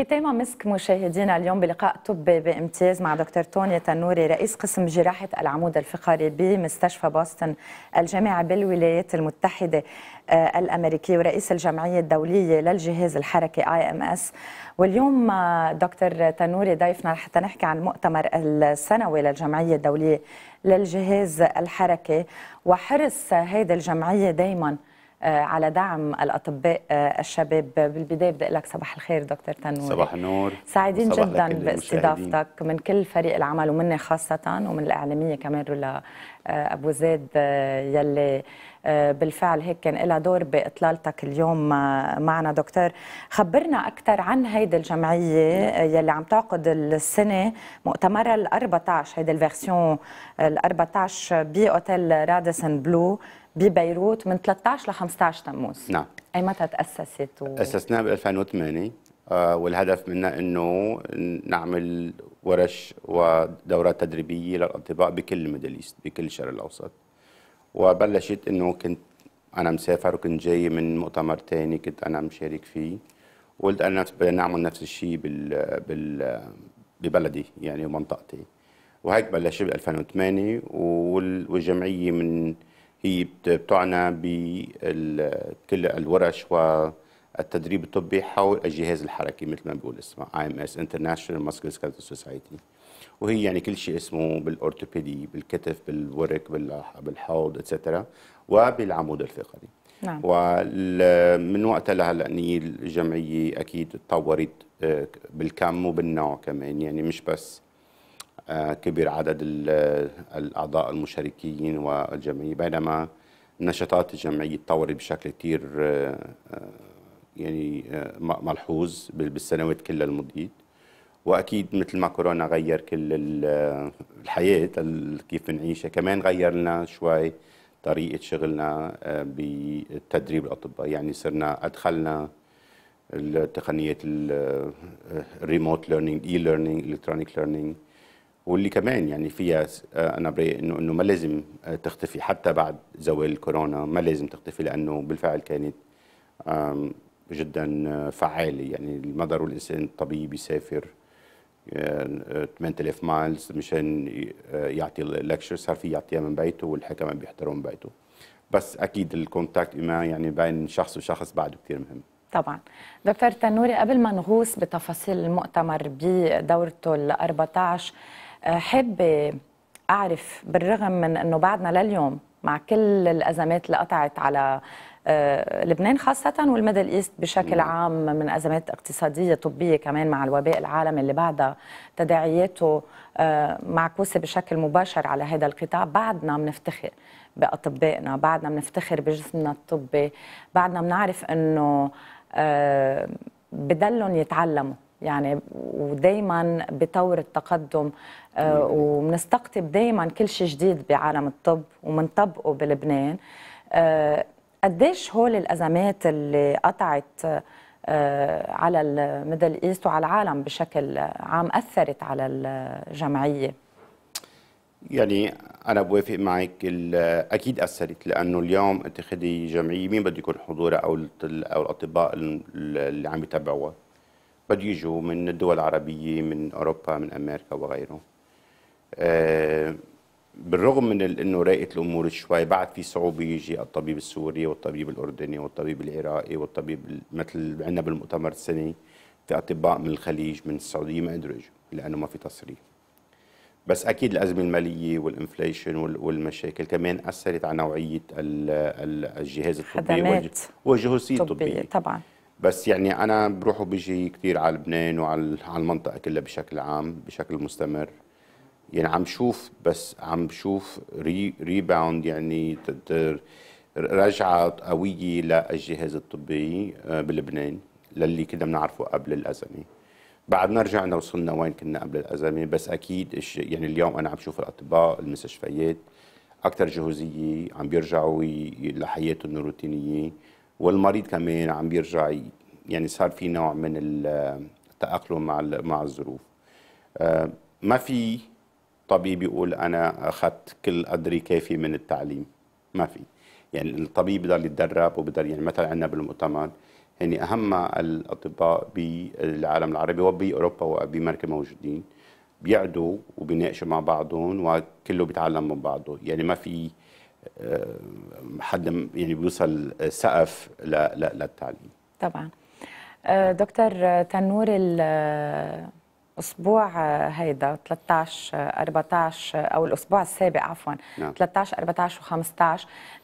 ختاما مسك مشاهدينا اليوم بلقاء طبي بامتياز مع دكتور توني تنوري رئيس قسم جراحة العمود الفقري بمستشفى بوسطن الجامعي بالولايات المتحدة آه، الأمريكية ورئيس الجمعية الدولية للجهاز الحركي اي ام اس واليوم آه، دكتور تنوري ضيفنا حتى نحكي عن المؤتمر السنوي للجمعية الدولية للجهاز الحركي وحرص هذه الجمعية دايماً آه، على دعم الاطباء آه، الشباب بالبدايه بدي اقول لك صباح الخير دكتور تنور صباح النور سعيدين جدا باستضافتك من كل فريق العمل ومني خاصه ومن الاعلاميه كمان رولا آه، ابو زيد يلي بالفعل هيك كان لها دور باطلالتك اليوم معنا دكتور خبرنا اكثر عن هيدي الجمعيه يلي عم تعقد السنه مؤتمرها ال 14 هيدي الفيرسيون ال 14 باوتيل راديسن بلو ببيروت من 13 ل 15 تموز نعم اي متى تاسست و... اسسناه ب 2008 والهدف منا انه نعمل ورش ودورات تدريبيه للاطباء بكل الميدل ايست بكل الشرق الاوسط وبلشت انه كنت انا مسافر وكنت جاي من مؤتمر ثاني كنت انا مشارك فيه وقلت انا بدنا نعمل نفس الشيء بال بال ببلدي يعني ومنطقتي وهيك بلشت ب 2008 والجمعيه من هي بتعنى بكل الورش والتدريب الطبي حول الجهاز الحركي مثل ما بيقول اسمها اي ام اس انترناشونال ماسكوسكلتال سوسايتي وهي يعني كل شيء اسمه بالاورثوبيدي بالكتف بالورك بالحوض اتسترا وبالعمود الفقري نعم. ومن وقتها لهلا الجمعيه اكيد تطورت آه، بالكم وبالنوع كمان يعني مش بس كبر عدد الأعضاء المشاركين والجمعية بينما نشاطات الجمعية تطورت بشكل كثير آه، آه، يعني آه، ملحوظ بالسنوات كلها المضيت واكيد مثل ما كورونا غير كل الحياه كيف نعيشها كمان غير لنا شوي طريقه شغلنا بالتدريب الاطباء يعني صرنا ادخلنا التقنيات الريموت ليرنينج اي ليرنينج الكترونيك ليرنينج واللي كمان يعني فيها آه، انا برايي انه انه ما لازم آه، تختفي حتى بعد زوال كورونا ما لازم تختفي لانه بالفعل كانت جدا آه، فعاله يعني ما ضروري الانسان الطبيب يسافر 8000 مايلز مشان يعطي لكشر صار في يعطيها من بيته والحكم بيحضروا من بيته بس اكيد الكونتاكت ما يعني بين شخص وشخص بعده كثير مهم طبعا دكتور تنوري قبل ما نغوص بتفاصيل المؤتمر بدورته ال 14 حابه اعرف بالرغم من انه بعدنا لليوم مع كل الازمات اللي قطعت على آه، لبنان خاصة والميدل إيست بشكل عام من أزمات اقتصادية طبية كمان مع الوباء العالمي اللي بعدها تداعياته آه، معكوسة بشكل مباشر على هذا القطاع بعدنا بنفتخر بأطبائنا بعدنا بنفتخر بجسمنا الطبي بعدنا بنعرف أنه آه، بدلهم يتعلموا يعني ودايما بطور التقدم آه، وبنستقطب دايما كل شيء جديد بعالم الطب ومنطبقه بلبنان آه، قديش هول الازمات اللي قطعت آه، على الميدل ايست وعلى العالم بشكل عام اثرت على الجمعيه يعني انا بوافق معك اكيد اثرت لانه اليوم انت خدي جمعيه مين بده يكون حضورها او او الاطباء اللي عم يتابعوها قد يجوا من الدول العربية من أوروبا من أمريكا وغيره آه، بالرغم من أنه رأيت الأمور شوي بعد في صعوبة يجي الطبيب السوري والطبيب الأردني والطبيب العراقي والطبيب مثل عندنا بالمؤتمر السنة في أطباء من الخليج من السعودية ما قدروا يجوا لأنه ما في تصريح بس أكيد الأزمة المالية والإنفليشن والمشاكل كمان أثرت على نوعية الجهاز الطبي والجهوزية الطبية طبعا بس يعني انا بروح وبيجي كثير على لبنان وعلى المنطقه كلها بشكل عام بشكل مستمر يعني عم شوف بس عم شوف ري ريباوند يعني رجعه قويه للجهاز الطبي آه، بلبنان للي كنا بنعرفه قبل الازمه بعدنا رجعنا وصلنا وين كنا قبل الازمه بس اكيد يعني اليوم انا عم شوف الاطباء المستشفيات اكثر جهوزيه عم بيرجعوا لحياتهم الروتينيه والمريض كمان عم بيرجع يعني صار في نوع من التأقلم مع مع الظروف آه، ما في طبيب يقول انا اخذت كل قدري كافي من التعليم ما في يعني الطبيب بضل يتدرب وبضل يعني مثلا عندنا بالمؤتمر يعني اهم الاطباء بالعالم العربي وباوروبا وبامريكا موجودين بيقعدوا وبيناقشوا مع بعضهم وكله بيتعلم من بعضه يعني ما في آه، حد يعني بيوصل سقف للتعليم طبعا آه، دكتور تنور الاسبوع آه، هيدا 13 14 او الاسبوع السابق عفوا نعم. 13 14 و15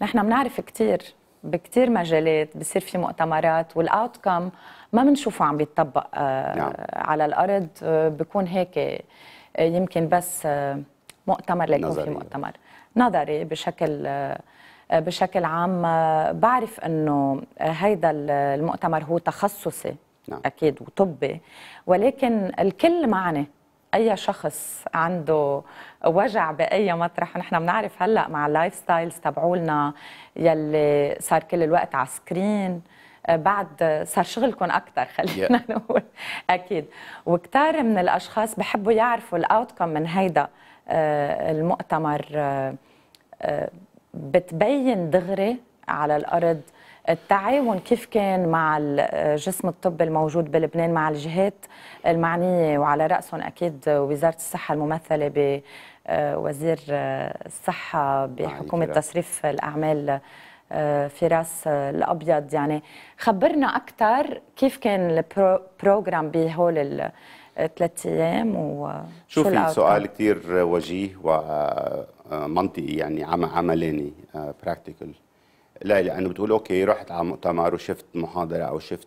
نحن بنعرف كثير بكثير مجالات بصير في مؤتمرات والاوتكم ما بنشوفه عم بيتطبق نعم. على الارض بكون هيك يمكن بس مؤتمر ليكون في مؤتمر نظري بشكل بشكل عام بعرف انه هيدا المؤتمر هو تخصصي نعم. اكيد وطبي ولكن الكل معني اي شخص عنده وجع باي مطرح نحن بنعرف هلا مع اللايف ستايلز تبعولنا يلي صار كل الوقت على سكرين بعد صار شغلكم اكثر خلينا yeah. نقول اكيد وكثار من الاشخاص بحبوا يعرفوا الاوتكم من هيدا آه، المؤتمر آه، آه، بتبين دغري على الارض التعاون كيف كان مع الجسم الطبي الموجود بلبنان مع الجهات المعنيه وعلى راسهم اكيد وزاره الصحه الممثله بوزير الصحه بحكومه تصريف الاعمال فراس الابيض يعني خبرنا اكثر كيف كان البروغرام بهول ثلاث ايام و آه، شوفي سؤال كثير وجيه ومنطقي آه، يعني عملاني براكتيكال آه، لا لانه بتقول اوكي رحت على مؤتمر وشفت محاضره او شفت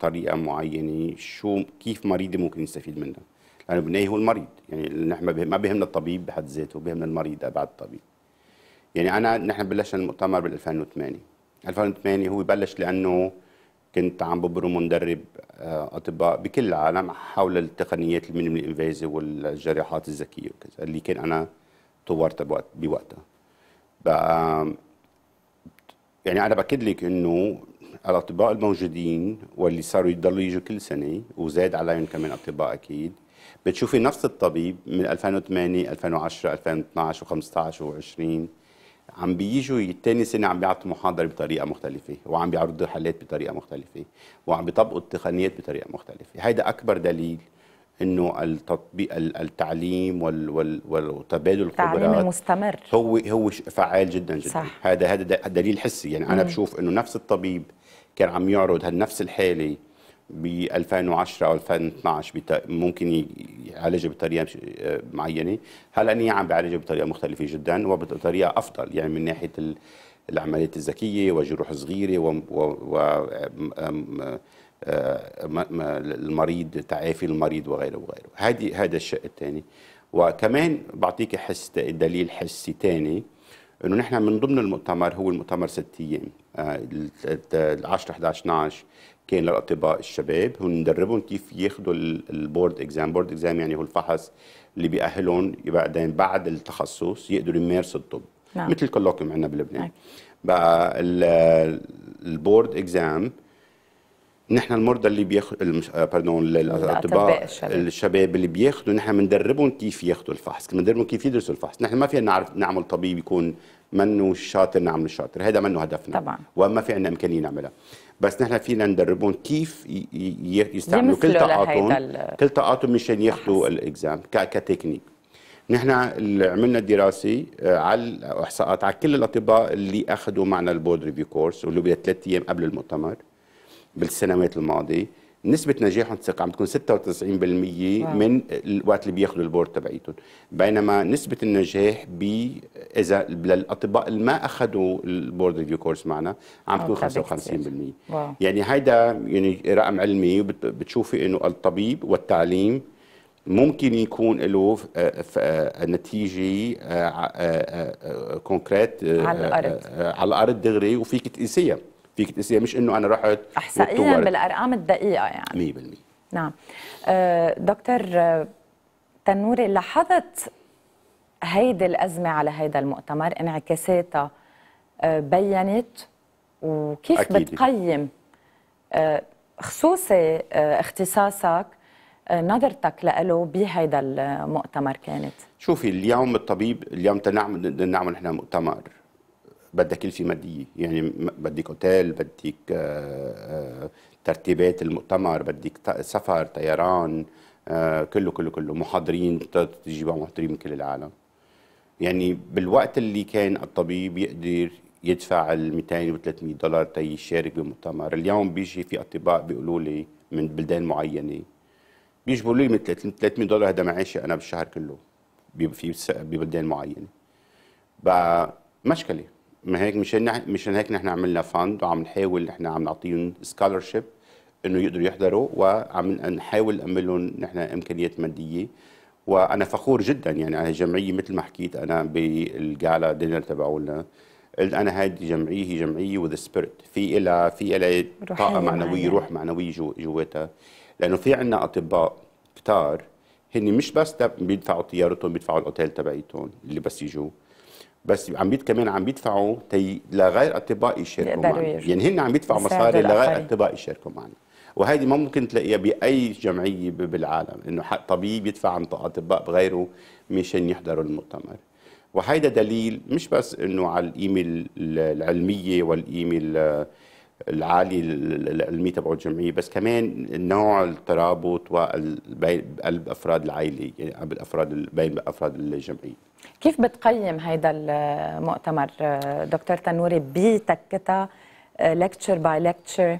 طريقه معينه شو كيف مريضي ممكن يستفيد منها لانه بالنهايه هو المريض يعني نحن ما بيهمنا الطبيب بحد ذاته بيهمنا المريض بعد الطبيب يعني انا نحن بلشنا المؤتمر بال 2008 2008 هو بلش لانه كنت عم ببرم مدرب آه، اطباء بكل العالم حول التقنيات المينيمال انفيزي والجراحات الذكيه وكذا اللي كان انا طورتها بوقت بوقتها بقى يعني انا باكد لك انه الاطباء الموجودين واللي صاروا يضلوا يجوا كل سنه وزاد عليهم كمان اطباء اكيد بتشوفي نفس الطبيب من 2008 2010 2012 و15 و20 عم بيجوا تاني سنه عم بيعطوا محاضره بطريقه مختلفه وعم بيعرضوا حالات بطريقه مختلفه وعم بيطبقوا التقنيات بطريقه مختلفه هيدا اكبر دليل انه التطبيق التعليم وال وال وتبادل الخبرات التعليم المستمر هو هو فعال جدا جدا صح. هذا هذا دليل حسي يعني انا مم. بشوف انه نفس الطبيب كان عم يعرض نفس الحاله ب 2010 او 2012 ممكن يعالجها بطريقه آه، معينه هلا هي عم بعالجها بطريقه مختلفه جدا وبطريقه افضل يعني من ناحيه العمليات الذكيه وجروح صغيره و, و, و آه، المريض تعافي المريض وغيره وغيره هذه هذا الشق الثاني وكمان بعطيك حس دليل حسي ثاني انه نحن من ضمن المؤتمر هو المؤتمر ست ايام 10 11 12 كان للاطباء الشباب وندربهم كيف ياخذوا البورد اكزام بورد اكزام يعني هو الفحص اللي بيأهلهم بعدين بعد التخصص يقدروا يمارسوا الطب نعم. مثل الكولوكيوم عندنا بلبنان نعم. بقى البورد اكزام نحن المرضى اللي بياخذ باردون الاطباء الشباب اللي بياخذوا نحن بندربهم كيف ياخذوا الفحص بندربهم كيف يدرسوا الفحص نحن ما فينا نعرف نعمل طبيب يكون منه شاطر نعمل شاطر هذا منه هدفنا طبعا وما في عندنا امكانيه نعملها بس نحن فينا ندربهم كيف يستعملوا كل طاقاتهم كل طاقاتهم مشان ياخذوا الاكزام كتكنيك نحن عملنا دراسه آه، على احصاءات على كل الاطباء اللي اخذوا معنا البورد ريفيو كورس واللي ثلاث ايام قبل المؤتمر بالسنوات الماضيه نسبه نجاحهم الثقة عم تكون 96% واو. من الوقت اللي بياخذوا البورد تبعيتهم بينما نسبه النجاح ب اذا للاطباء اللي ما اخذوا البورد ريفيو كورس معنا عم تكون 55% واو. يعني هيدا يعني رقم علمي بتشوفي انه الطبيب والتعليم ممكن يكون له آه، آه، نتيجه كونكريت آه، على الارض على الارض دغري وفيك تقيسيها فيك تقيسيها مش انه انا رحت احصائيا بالارقام الدقيقه يعني 100% نعم آه، دكتور آه، تنوري لاحظت هيدي الازمه على هيدا المؤتمر انعكاساتها آه، بينت وكيف أكيد. بتقيم خصوصي اختصاصك نظرتك له بهيدا المؤتمر كانت شوفي اليوم الطبيب اليوم بدنا نعمل نحن مؤتمر بدك شيء ماديه يعني بدك اوتيل بدك آه، آه، ترتيبات المؤتمر بدك سفر طيران آه، كله كله كله محاضرين تجيب محاضرين من كل العالم يعني بالوقت اللي كان الطبيب يقدر يدفع ال 200 و 300 دولار تيشارك بمؤتمر اليوم بيجي في اطباء بيقولوا لي من بلدان معينه بيقولوا لي من 300 دولار هذا معاشي انا بالشهر كله في ببلدان معينه بقى مشكله ما هيك مشان مشان هيك نحن عملنا فند وعم نحاول نحن عم نعطيهم سكولرشيب انه يقدروا يحضروا وعم نحاول نعمل لهم نحن امكانيات ماديه وانا فخور جدا يعني على الجمعيه مثل ما حكيت انا بالجالا دينر تبعولنا قلت انا هذه جمعيه هي جمعيه وذ سبيريت في لها في لها طاقه معنويه روح معنويه جو جواتها لانه في عندنا اطباء كتار هن مش بس بيدفعوا طيارتهم بيدفعوا الاوتيل تبعيتهم اللي بس يجوا بس العميد كمان عم بيدفعوا تي لغير اطباء يشاركوا معنا يعني هن عم بيدفعوا مصاري لغير اطباء يشاركوا معنا وهيدي ما ممكن تلاقيها باي جمعيه بالعالم انه طبيب يدفع عن اطباء بغيره مشان يحضروا المؤتمر وهيدا دليل مش بس انه على القيمه العلميه والقيمه آه، العالي العلمي تبع الجمعيه بس كمان نوع الترابط بقلب افراد العائله يعني قلب افراد بين افراد الجمعيه كيف بتقيم هيدا المؤتمر دكتور تنوري بتكتها لكتشر باي لكتشر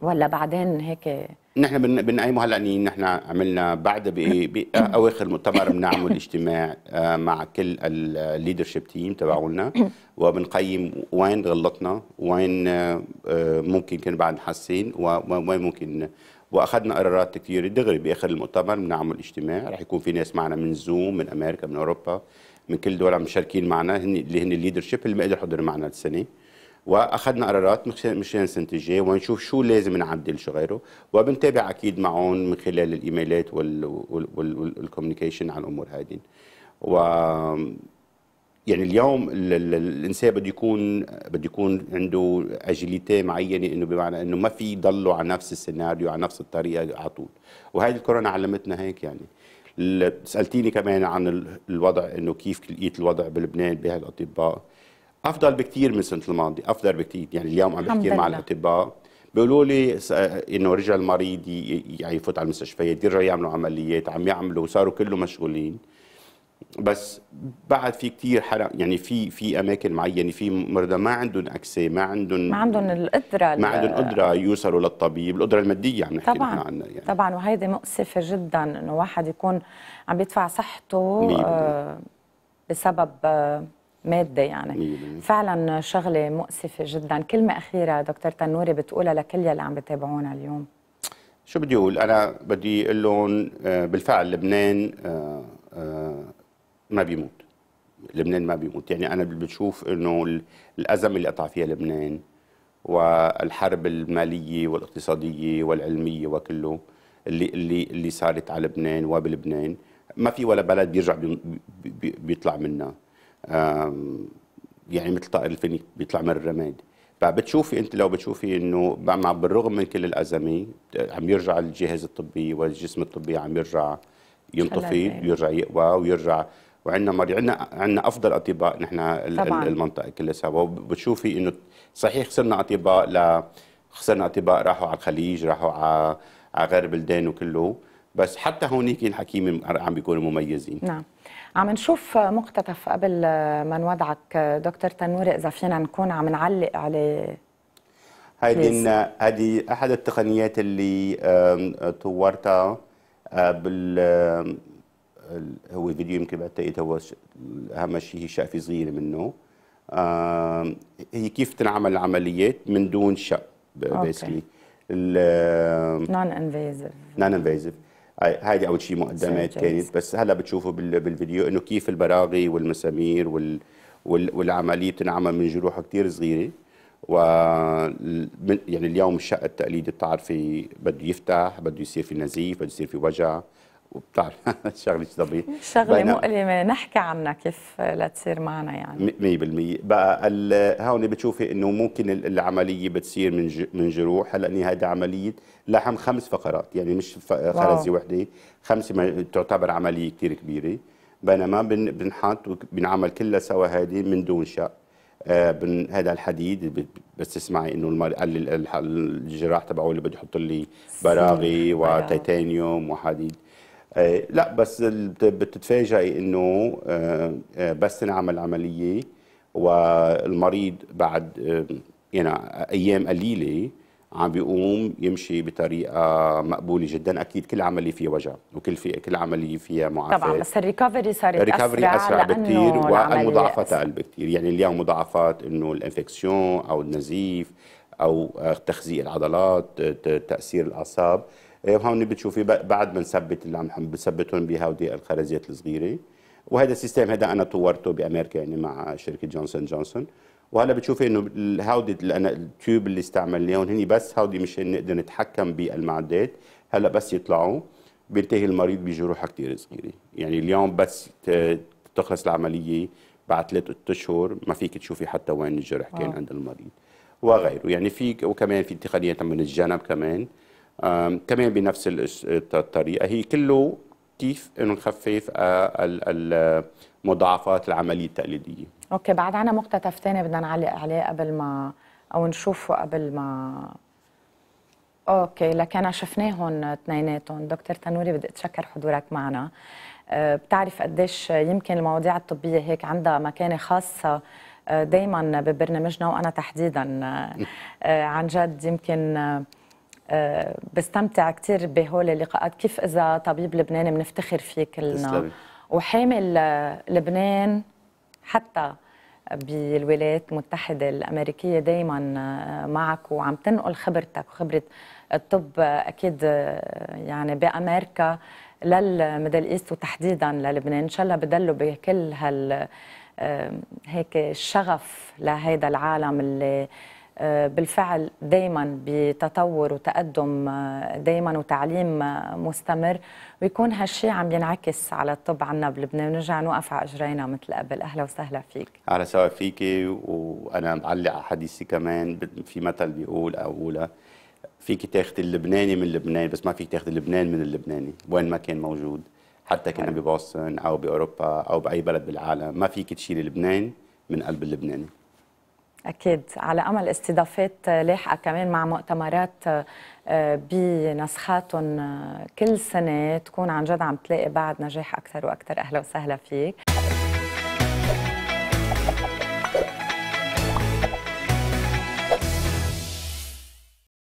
ولا بعدين هيك نحن بنقيمه هلا نحن عملنا بعد باواخر المؤتمر بنعمل اجتماع آه، مع كل الليدرشيب تيم تبعولنا وبنقيم وين غلطنا وين آه، آه، ممكن كان بعد نحسن وين ممكن واخذنا قرارات كثيره دغري باخر المؤتمر بنعمل اجتماع رح يكون في ناس معنا من زوم من امريكا من اوروبا من كل دول عم مشاركين معنا اللي هن الليدرشيب اللي ما قدر حضر معنا السنه واخذنا قرارات مشان نستنتجها ونشوف شو لازم نعدل شو غيره وبنتابع اكيد معهم من خلال الايميلات والكوميونيكيشن على الامور هذه و يعني اليوم الانسان بده يكون بده يكون عنده اجيليتي معينه انه بمعنى انه ما في يضلوا على نفس السيناريو على نفس الطريقه على طول وهذه الكورونا علمتنا هيك يعني سالتيني كمان عن الوضع انه كيف لقيت الوضع بلبنان بهالاطباء افضل بكثير من السنه الماضيه افضل بكثير يعني اليوم عم بحكي مع الاطباء بيقولوا لي انه رجع المريض يعني يفوت على المستشفيات يرجع يعملوا عمليات عم يعملوا وصاروا كله مشغولين بس بعد في كثير حرق يعني في في اماكن معينه يعني في مرضى ما عندهم اكسي ما عندهم ما عندهم القدره ما عندهم قدره يوصلوا للطبيب القدره الماديه عم نحكي طبعا نحن عنها يعني طبعا وهيدي مؤسفه جدا انه واحد يكون عم يدفع صحته آه بسبب آه ماده يعني فعلا شغله مؤسفه جدا كلمه اخيره دكتور تنوري بتقولها لكل يلي عم بتابعونا اليوم شو بدي اقول انا بدي اقول لهم آه، بالفعل لبنان آه، آه، ما بيموت لبنان ما بيموت يعني انا بشوف انه الازمه اللي قطع فيها لبنان والحرب الماليه والاقتصاديه والعلميه وكله اللي اللي اللي صارت على لبنان وبلبنان ما في ولا بلد بيرجع بيطلع منها يعني مثل طائر الفني بيطلع من الرماد فبتشوفي انت لو بتشوفي انه بالرغم من كل الازمه عم يرجع الجهاز الطبي والجسم الطبي عم يرجع ينطفي ويرجع يقوى ويرجع وعندنا مريض عندنا عندنا افضل اطباء نحن المنطقه كلها سوا وبتشوفي انه صحيح خسرنا اطباء ل خسرنا اطباء راحوا على الخليج راحوا على على غير بلدان وكله بس حتى هونيك الحكيم عم بيكونوا مميزين نعم عم نشوف مقتطف قبل ما نودعك دكتور تنور اذا فينا نكون عم نعلق عليه هيدي هيدي احد التقنيات اللي طورتها آه، بال هو فيديو يمكن بعتقد هو اهم شيء هي شقفه صغيره منه هي كيف تنعمل العمليات من دون شق بيسكلي نون انفيزف نون انفيزف هاي اول شيء مقدمات كانت بس هلا بتشوفوا بالفيديو انه كيف البراغي والمسامير وال والعمليه بتنعمل من جروح كثير صغيره و يعني اليوم الشق التقليدي بتعرفي بده يفتح بده يصير في نزيف بده يصير في وجع وبتعرف شغله ضبي شغله مؤلمه نحكي عنها كيف لتصير معنا يعني 100% بقى هون بتشوفي انه ممكن العمليه بتصير من من جروح هلا اني عمليه لحم خمس فقرات يعني مش خرزه وحده خمسه تعتبر عمليه كثير كبيره بينما بنحط وبنعمل كلها سوا هذه من دون شق آه بن هذا الحديد بس تسمعي انه المر... الجراح تبعه اللي بده يحط لي براغي وتيتانيوم وحديد إيه، لا بس بتتفاجئي انه آه، آه، بس تنعمل عمليه والمريض بعد آه، يعني ايام قليله عم بيقوم يمشي بطريقه مقبوله جدا اكيد كل عمليه فيها وجع وكل في كل عمليه فيها معافاه طبعا بس الريكفري صارت الريكفري اسرع, أسرع بكثير والمضاعفات اقل بكثير يعني اليوم مضاعفات انه الانفكسيون او النزيف او تخزيق العضلات تاثير الاعصاب وهون إيه، بتشوفي بعد ما نثبت اللي عم بثبتهم بها ودي الخرزيات الصغيره وهذا السيستم هذا انا طورته بامريكا يعني مع شركه جونسون جونسون وهلا بتشوفي انه هودي التيوب اللي استعملناهم هن بس هودي مش نقدر نتحكم بالمعدات هلا بس يطلعوا بينتهي المريض بجروحه كثير صغيره يعني اليوم بس تخلص العمليه بعد ثلاث اشهر ما فيك تشوفي حتى وين الجرح كان عند المريض وغيره يعني في وكمان في تقنيات من الجنب كمان كمان بنفس الطريقه هي كله كيف انه نخفف آه، المضاعفات العمليه التقليديه اوكي بعد عنا مقتطف ثاني بدنا نعلق عليه قبل ما او نشوفه قبل ما اوكي لكن شفناهم اثنيناتهم دكتور تنوري بدي اتشكر حضورك معنا آه، بتعرف قديش يمكن المواضيع الطبيه هيك عندها مكانه خاصه آه، دائما ببرنامجنا وانا تحديدا عن جد يمكن آه، بستمتع كثير بهول اللقاءات كيف اذا طبيب لبناني بنفتخر فيه كلنا وحامل لبنان حتى بالولايات المتحده الامريكيه دائما آه، معك وعم تنقل خبرتك وخبره الطب آه، اكيد يعني بامريكا للميدل ايست وتحديدا للبنان ان شاء الله بضلوا بكل هال هيك الشغف لهذا العالم اللي بالفعل دائما بتطور وتقدم آه، دائما وتعليم آه، مستمر ويكون هالشيء عم ينعكس على الطب عنا بلبنان ونرجع نوقف على اجرينا مثل قبل اهلا وسهلا فيك اهلا سوا فيكي وانا بعلق على حديثي كمان في مثل بيقول اولا فيك تاخذي اللبناني من لبنان بس ما فيك تاخذي لبنان من اللبناني وين ما كان موجود حتى كان ببوسطن او باوروبا او باي بلد بالعالم ما فيك تشيلي لبنان من قلب اللبناني أكيد على أمل استضافات لاحقة كمان مع مؤتمرات آه، بنسخات آه، كل سنة تكون عن جد عم تلاقي بعد نجاح أكثر وأكثر أهلا وسهلا فيك